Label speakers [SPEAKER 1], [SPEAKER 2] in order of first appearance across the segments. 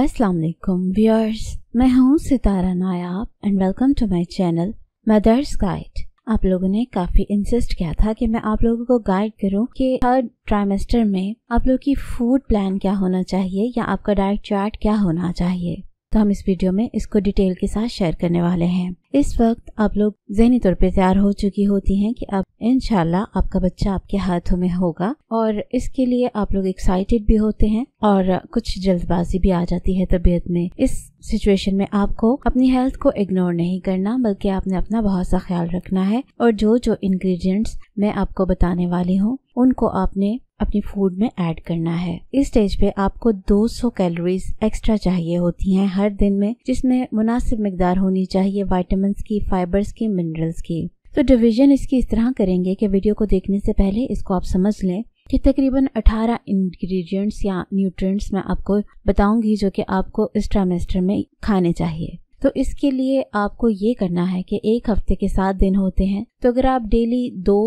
[SPEAKER 1] हाय अस्सलाम वालेकुम व्यूअर्स मैं हूँ Sitara Nayab and welcome to my channel mothers guide आप लोगों ने काफ़ी इंसिस्ट किया था कि मैं आप लोगों को गाइड करूं कि थर्ड ट्राइमेस्टर में आप लोग की फूड प्लान क्या होना चाहिए या आपका डाइट चार्ट क्या होना चाहिए तो हम इस वीडियो में इसको डिटेल के साथ शेयर करने वाले हैं इस वक्त आप लोग जहनी तौर पर तैयार हो चुकी होती हैं कि अब इनशाला आपका बच्चा आपके हाथों में होगा और इसके लिए आप लोग एक्साइटेड भी होते हैं और कुछ जल्दबाजी भी आ जाती है तबीयत में इस सिचुएशन में आपको अपनी हेल्थ को इग्नोर नहीं करना बल्कि आपने अपना बहुत सा ख्याल रखना है और जो जो इंग्रेडिएंट्स मैं आपको बताने वाली हूँ उनको आपने अपनी फूड में ऐड करना है इस स्टेज पे आपको 200 कैलोरीज एक्स्ट्रा चाहिए होती हैं हर दिन में जिसमें मुनासिब मकदार होनी चाहिए वाइटम डायमंड्स की फाइबर्स की मिनरल्स की तो डिवीजन इसकी इस तरह करेंगे कि वीडियो को देखने से पहले इसको आप समझ लें कि तकरीबन 18 इंग्रेडिएंट्स या न्यूट्रिएंट्स मैं आपको बताऊंगी जो कि आपको इस ट्रामेस्टर में खाने चाहिए तो इसके लिए आपको ये करना है कि एक हफ्ते के सात दिन होते हैं तो अगर आप डेली दो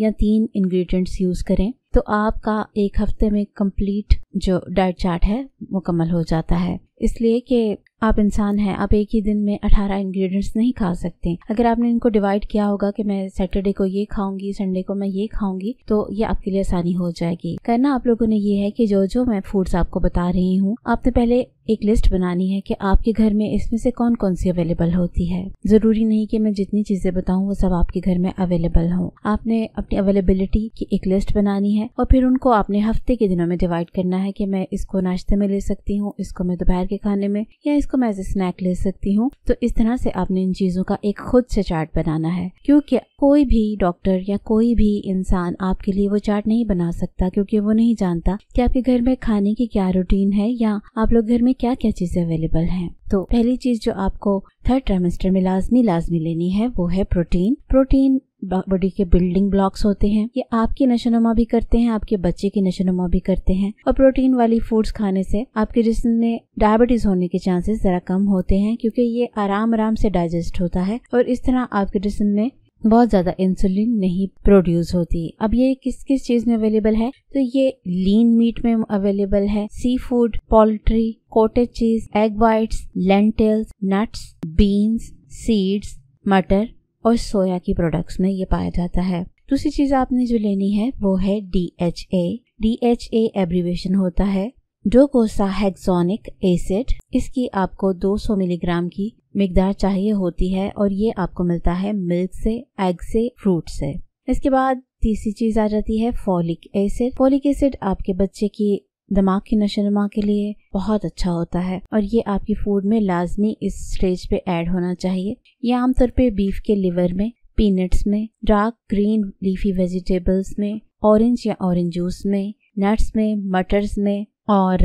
[SPEAKER 1] या तीन इंग्रेडिएंट्स यूज़ करें तो आपका एक हफ्ते में कंप्लीट जो डाइट चार्ट है मुकम्मल हो जाता है इसलिए कि आप इंसान हैं आप एक ही दिन में अठारह इंग्रेडिएंट्स नहीं खा सकते अगर आपने इनको डिवाइड किया होगा कि मैं सैटरडे को ये खाऊंगी संडे को मैं ये खाऊंगी तो ये आपके लिए आसानी हो जाएगी करना आप लोगों ने ये है कि जो जो मैं फूड्स आपको बता रही हूँ आपने पहले एक लिस्ट बनानी है कि आपके घर में इसमें से कौन कौन सी अवेलेबल होती है जरूरी नहीं कि मैं जितनी चीजें बताऊं वो सब आपके घर में अवेलेबल हो आपने अपनी अवेलेबिलिटी की एक लिस्ट बनानी है है और फिर उनको आपने हफ्ते के दिनों में डिवाइड करना है कि मैं इसको नाश्ते में ले सकती हूँ इसको मैं दोपहर के खाने में या इसको मैं एज स्नैक ले सकती हूँ तो इस तरह से आपने इन चीजों का एक खुद से चार्ट बनाना है क्योंकि कोई भी डॉक्टर या कोई भी इंसान आपके लिए वो चार्ट नहीं बना सकता क्योंकि वो नहीं जानता कि आपके घर में खाने की क्या रूटीन है या आप लोग घर में क्या क्या चीजें अवेलेबल हैं तो पहली चीज जो आपको थर्ड ट्रेमेस्टर में लाजमी लाजमी लेनी है वो है प्रोटीन प्रोटीन बॉडी के बिल्डिंग ब्लॉक्स होते हैं ये आपकी नशोनुमा भी करते हैं आपके बच्चे की नशोनुमा भी करते हैं और प्रोटीन वाली फूड्स खाने से आपके जिसम में डायबिटीज होने के चांसेस जरा कम होते हैं क्योंकि ये आराम आराम से डाइजेस्ट होता है और इस तरह आपके जिसम में बहुत ज़्यादा इंसुलिन नहीं प्रोड्यूस होती अब ये किस किस चीज़ में अवेलेबल है तो ये लीन मीट में अवेलेबल है seafood poultry cottage cheese egg whites lentils nuts beans seeds मटर और सोया की प्रोडक्ट्स में ये पाया जाता है दूसरी चीज आपने जो लेनी है वो है D H A D H A abbreviation होता है डोकोसा हेक्सोनिक एसिड इसकी आपको 200 मिलीग्राम की मिकदार चाहिए होती है और ये आपको मिलता है मिल्क से एग से फ्रूट से इसके बाद तीसरी चीज आ जाती है फॉलिक एसिड फॉलिक एसिड आपके बच्चे की दिमाग की नुमा के लिए बहुत अच्छा होता है और ये आपकी फूड में लाजमी इस स्टेज पे ऐड होना चाहिए ये आमतौर पे बीफ के लिवर में पीनट्स में डार्क ग्रीन लीफी वेजिटेबल्स में ऑरेंज या ऑरेंज जूस में नट्स में मटर्स में और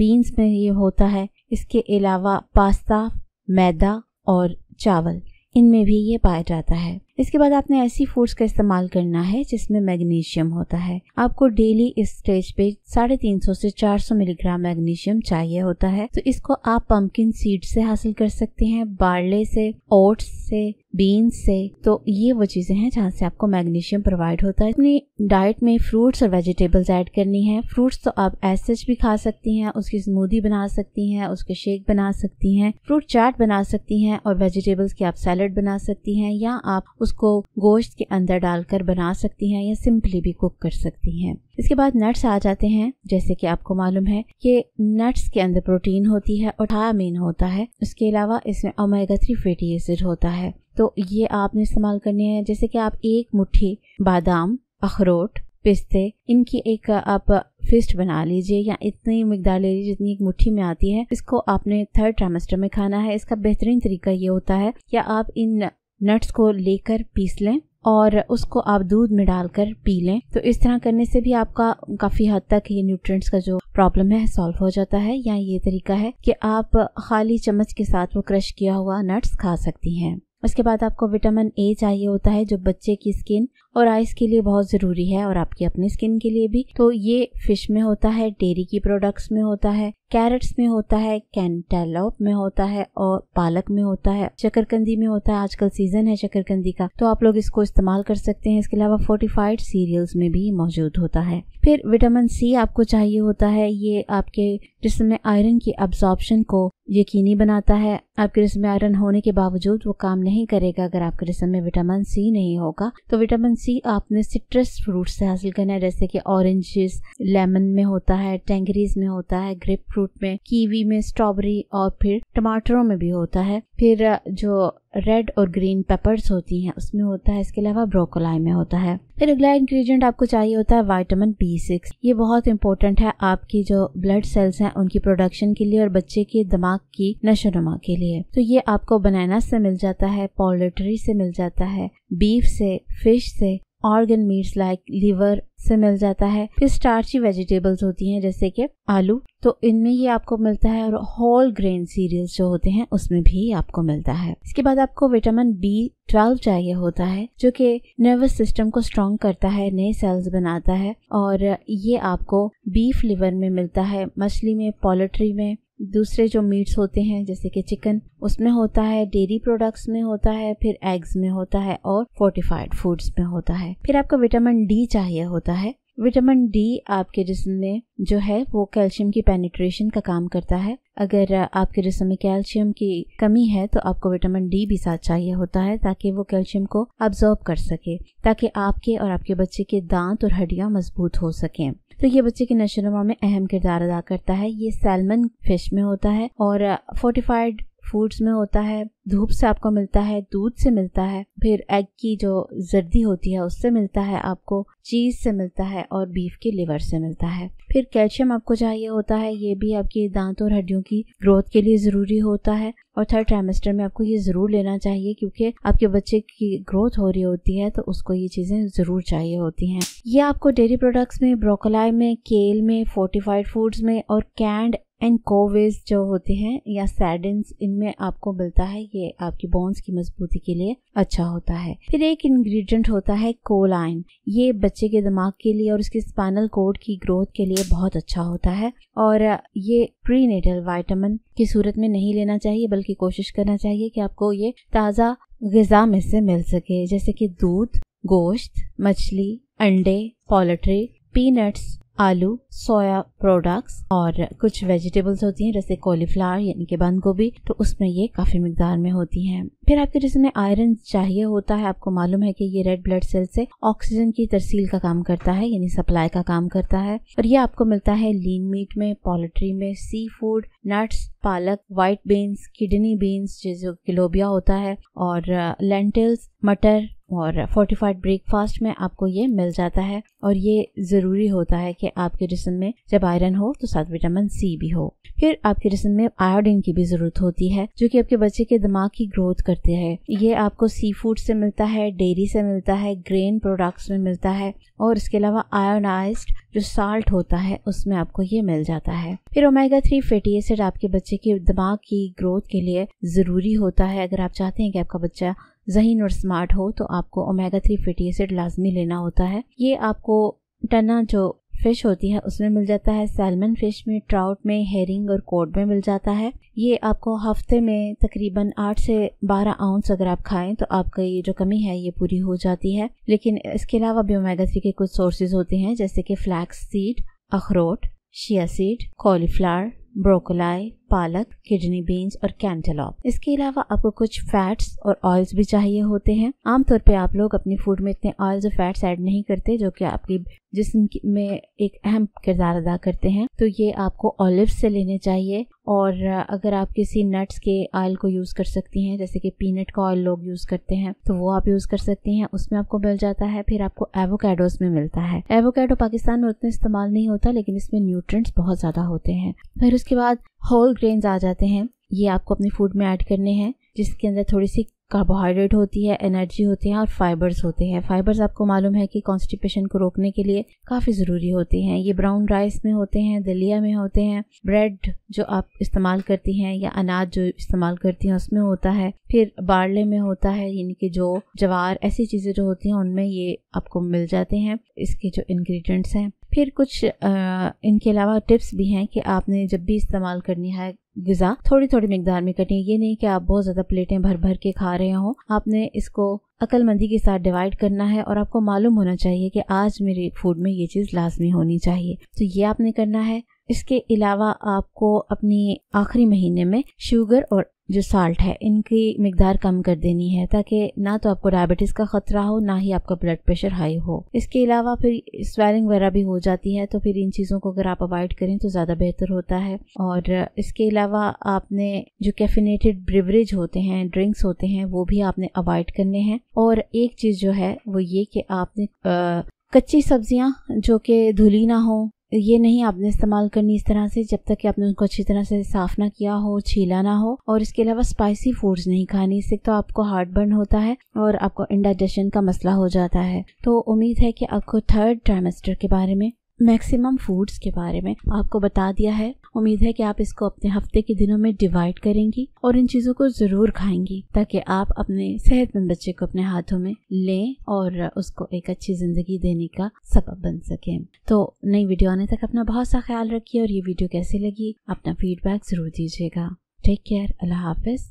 [SPEAKER 1] बीन्स uh, में ये होता है इसके अलावा पास्ता मैदा और चावल इनमें भी ये पाया जाता है इसके बाद आपने ऐसी फूड्स का इस्तेमाल करना है जिसमें मैग्नीशियम होता है आपको डेली इस स्टेज पे साढ़े तीन सौ से चार सौ मिलीग्राम मैग्नीशियम चाहिए होता है तो इसको आप पंपकिन सीड से हासिल कर सकते हैं बार्ले से ओट्स से बीन्स से तो ये वो चीज़ें हैं जहाँ से आपको मैग्नीशियम प्रोवाइड होता है अपनी डाइट में फ्रूट्स और वेजिटेबल्स ऐड करनी है फ्रूट्स तो आप एसच भी खा सकती हैं उसकी स्मूदी बना सकती हैं उसके शेक बना सकती हैं फ्रूट चाट बना सकती हैं और वेजिटेबल्स की आप सैलड बना सकती हैं या आप उसको गोश्त के अंदर डालकर बना सकती हैं या सिंपली भी कुक कर सकती हैं इसके बाद नट्स आ जाते हैं जैसे कि आपको मालूम है कि नट्स के अंदर प्रोटीन होती है और थायामीन होता है उसके अलावा इसमें ओमेगा थ्री फैटी एसिड होता है तो ये आपने इस्तेमाल करने हैं जैसे कि आप एक मुट्ठी बादाम अखरोट पिस्ते इनकी एक आप फिस्ट बना लीजिए या इतनी मकदार ले लीजिए जितनी एक मुट्ठी में आती है इसको आपने थर्ड ट्रामेस्टर में खाना है इसका बेहतरीन तरीका ये होता है कि आप इन नट्स को लेकर पीस लें और उसको आप दूध में डालकर पी लें तो इस तरह करने से भी आपका काफ़ी हद तक ये न्यूट्रिएंट्स का जो प्रॉब्लम है सॉल्व हो जाता है या ये तरीका है कि आप खाली चम्मच के साथ वो क्रश किया हुआ नट्स खा सकती हैं उसके बाद आपको विटामिन ए चाहिए होता है जो बच्चे की स्किन और आइस के लिए बहुत ज़रूरी है और आपकी अपनी स्किन के लिए भी तो ये फिश में होता है डेयरी की प्रोडक्ट्स में होता है कैरेट्स में होता है कैंटेलोप में होता है और पालक में होता है शकरकंदी में होता है आजकल सीजन है शकरकंदी का तो आप लोग इसको इस्तेमाल कर सकते हैं इसके अलावा फोर्टिफाइड सीरियल्स में भी मौजूद होता है फिर विटामिन सी आपको चाहिए होता है ये आपके जिसमें आयरन की अब्जॉर्प्शन को यकीनी बनाता है आपके जिसम में आयरन होने के बावजूद वो काम नहीं करेगा अगर आपके रिसम में विटामिन सी नहीं होगा तो विटामिन सी आपने सिट्रस फ्रूट से हासिल करना है जैसे कि ऑरेंजेस लेमन में होता है टेंगरीज में होता है ग्रेप फ्रूट में कीवी में स्ट्रॉबेरी और फिर टमाटरों में भी होता है फिर जो रेड और ग्रीन पेपर्स होती हैं उसमें होता है इसके अलावा ब्रोकोलाई में होता है फिर अगला इंग्रेडिएंट आपको चाहिए होता है विटामिन बी सिक्स ये बहुत इंपॉर्टेंट है आपकी जो ब्लड सेल्स हैं उनकी प्रोडक्शन के लिए और बच्चे के दिमाग की नशोनुमा के लिए तो ये आपको बनाना से मिल जाता है पोल्ट्री से मिल जाता है बीफ से फिश से ऑर्गन मीट्स लाइक लीवर से मिल जाता है फिर स्टार्ची वेजिटेबल्स होती हैं जैसे कि आलू तो इनमें ही आपको मिलता है और होल ग्रेन सीरियल्स जो होते हैं उसमें भी आपको मिलता है इसके बाद आपको विटामिन बी ट्वेल्व चाहिए होता है जो कि नर्वस सिस्टम को स्ट्रॉन्ग करता है नए सेल्स बनाता है और ये आपको बीफ लिवर में मिलता है मछली में पोल्ट्री में दूसरे जो मीट्स होते हैं जैसे कि चिकन उसमें होता है डेयरी प्रोडक्ट्स में होता है फिर एग्स में होता है और फोर्टिफाइड फूड्स में होता है फिर आपको विटामिन डी चाहिए होता है विटामिन डी आपके जिसम में जो है वो कैल्शियम की पेनिट्रेशन का काम करता है अगर आपके जिसम में कैल्शियम की कमी है तो आपको विटामिन डी भी साथ चाहिए होता है ताकि वो कैल्शियम को अब्जॉर्ब कर सके ताकि आपके और आपके बच्चे के दांत और हड्डियां मजबूत हो सकें तो ये बच्चे की नशोनुमा में अहम किरदार अदा करता है ये सैलमन फिश में होता है और फोर्टिफाइड फूड्स में होता है धूप से आपको मिलता है दूध से मिलता है फिर एग की जो जर्दी होती है उससे मिलता है आपको चीज से मिलता है और बीफ के लिवर से मिलता है फिर कैल्शियम आपको चाहिए होता है ये भी आपके दांत और हड्डियों की ग्रोथ के लिए ज़रूरी होता है और थर्ड ट्राइमेस्टर में आपको ये ज़रूर लेना चाहिए क्योंकि आपके बच्चे की ग्रोथ हो रही होती है तो उसको ये चीज़ें ज़रूर चाहिए होती हैं ये आपको डेयरी प्रोडक्ट्स में ब्रोकोलाई में केल में फोर्टिफाइड फूड्स में और कैंड एंड कोवेज जो होते हैं या सैडेंस इनमें आपको मिलता है ये आपकी बोन्स की मजबूती के लिए अच्छा होता है फिर एक इंग्रेडिएंट होता है कोलाइन ये बच्चे के दिमाग के लिए और उसके स्पाइनल कोड की ग्रोथ के लिए बहुत अच्छा होता है और ये प्री विटामिन वाइटामिन की सूरत में नहीं लेना चाहिए बल्कि कोशिश करना चाहिए कि आपको ये ताज़ा गज़ा में से मिल सके जैसे कि दूध गोश्त मछली अंडे पोल्ट्री पीनट्स आलू सोया प्रोडक्ट्स और कुछ वेजिटेबल्स होती हैं जैसे कॉलीफ्लावर यानी कि बंद गोभी तो उसमें ये काफ़ी मकदार में होती हैं फिर आपके जिसम में आयरन चाहिए होता है आपको मालूम है कि ये रेड ब्लड सेल से ऑक्सीजन की तरसील का काम करता है यानी सप्लाई का काम करता है और ये आपको मिलता है लीन मीट में पोल्ट्री में सी फूड नट्स पालक वाइट बीन्स किडनी बीन्स जैसे किलोबिया होता है और लेंटल्स uh, मटर और फोर्टिफाइड ब्रेकफास्ट में आपको ये मिल जाता है और ये ज़रूरी होता है कि आपके जिसम में जब आयरन हो तो साथ विटामिन सी भी हो फिर आपके जिसम में आयोडीन की भी जरूरत होती है जो कि आपके बच्चे के दिमाग की ग्रोथ करते हैं ये आपको सी फूड से मिलता है डेयरी से मिलता है ग्रेन प्रोडक्ट्स में मिलता है और इसके अलावा आयोनाइज जो साल्ट होता है उसमें आपको ये मिल जाता है फिर ओमेगा थ्री फैटी एसिड आपके बच्चे के दिमाग की ग्रोथ के लिए ज़रूरी होता है अगर आप चाहते हैं कि आपका बच्चा जहीन और स्मार्ट हो तो आपको ओमेगा थ्री फैटी एसिड लाजमी लेना होता है ये आपको टना जो फिश होती है उसमें मिल जाता है सैलमन फिश में ट्राउट में हेरिंग और कोड में मिल जाता है ये आपको हफ्ते में तकरीबन आठ से बारह आउंस अगर आप खाएं तो आपका ये जो कमी है ये पूरी हो जाती है लेकिन इसके अलावा भी ओमेगा थ्री के कुछ सोर्सेज होते हैं जैसे कि फ्लैक्स सीड अखरोट शिया सीड कॉलीफ्लावर ब्रोकोलाई पालक किडनी बीन्स और कैंटेलॉप इसके अलावा आपको कुछ फैट्स और ऑयल्स भी चाहिए होते हैं आमतौर पर आप लोग अपने फूड में इतने ऑयल्स और फैट्स ऐड नहीं करते जो कि आपकी जिसम में एक अहम किरदार अदा करते हैं तो ये आपको ऑलिव से लेने चाहिए और अगर आप किसी नट्स के ऑयल को यूज़ कर सकती हैं जैसे कि पीनट का ऑयल लोग यूज़ करते हैं तो वो आप यूज़ कर सकती हैं उसमें आपको मिल जाता है फिर आपको एवोकेडोज में मिलता है एवोकेडो पाकिस्तान में उतना इस्तेमाल नहीं होता लेकिन इसमें न्यूट्रेंट्स बहुत ज़्यादा होते हैं फिर उसके बाद होल ग्रेन्स आ जाते हैं ये आपको अपने फूड में ऐड करने हैं जिसके अंदर थोड़ी सी कार्बोहाइड्रेट होती है एनर्जी होती है और फाइबर्स होते हैं फाइबर्स आपको मालूम है कि कॉन्स्टिपेशन को रोकने के लिए काफ़ी ज़रूरी होते हैं ये ब्राउन राइस में होते हैं दलिया में होते हैं ब्रेड जो आप इस्तेमाल करती हैं या अनाज जो इस्तेमाल करती हैं उसमें होता है फिर बारले में होता है यानी कि जो जवार ऐसी चीज़ें जो होती हैं उनमें ये आपको मिल जाते हैं इसके जो इन्ग्रीडियंट्स हैं फिर कुछ आ, इनके अलावा टिप्स भी हैं कि आपने जब भी इस्तेमाल करनी है गज़ा थोड़ी थोड़ी मकदार में कटें ये नहीं कि आप बहुत ज़्यादा प्लेटें भर भर के खा रहे हो आपने इसको अक्लमंदी के साथ डिवाइड करना है और आपको मालूम होना चाहिए कि आज मेरे फूड में ये चीज़ लाजमी होनी चाहिए तो ये आपने करना है इसके अलावा आपको अपनी आखिरी महीने में शुगर और जो साल्ट है इनकी मकदार कम कर देनी है ताकि ना तो आपको डायबिटीज़ का ख़तरा हो ना ही आपका ब्लड प्रेशर हाई हो इसके अलावा फिर स्वेलिंग वगैरह भी हो जाती है तो फिर इन चीज़ों को अगर आप अवॉइड करें तो ज़्यादा बेहतर होता है और इसके अलावा आपने जो कैफिनेटेड ब्रिवरेज होते हैं ड्रिंक्स होते हैं वो भी आपने अवॉइड करने हैं और एक चीज़ जो है वो ये कि आपने आ, कच्ची सब्जियां जो कि धुली ना हो ये नहीं आपने इस्तेमाल करनी इस तरह से जब तक कि आपने उनको अच्छी तरह से साफ ना किया हो छीला ना हो और इसके अलावा स्पाइसी फूड्स नहीं खानी इससे तो आपको हार्ट बर्न होता है और आपको इंडाइजेशन का मसला हो जाता है तो उम्मीद है कि आपको थर्ड ट्राइमेस्टर के बारे में मैक्सिमम फूड्स के बारे में आपको बता दिया है उम्मीद है कि आप इसको अपने हफ्ते के दिनों में डिवाइड करेंगी और इन चीज़ों को ज़रूर खाएंगी ताकि आप अपने सेहतमंद बच्चे को अपने हाथों में लें और उसको एक अच्छी ज़िंदगी देने का सबब बन सके तो नई वीडियो आने तक अपना बहुत सा ख्याल रखिए और ये वीडियो कैसी लगी अपना फीडबैक ज़रूर दीजिएगा टेक केयर अल्लाह हाफिज़